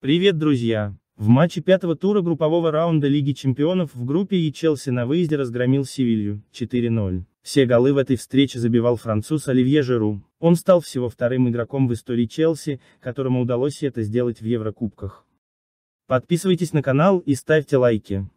Привет, друзья! В матче пятого тура группового раунда Лиги Чемпионов в группе Е Челси на выезде разгромил Севилью 4-0. Все голы в этой встрече забивал француз Оливье Жиру. Он стал всего вторым игроком в истории Челси, которому удалось это сделать в Еврокубках. Подписывайтесь на канал и ставьте лайки.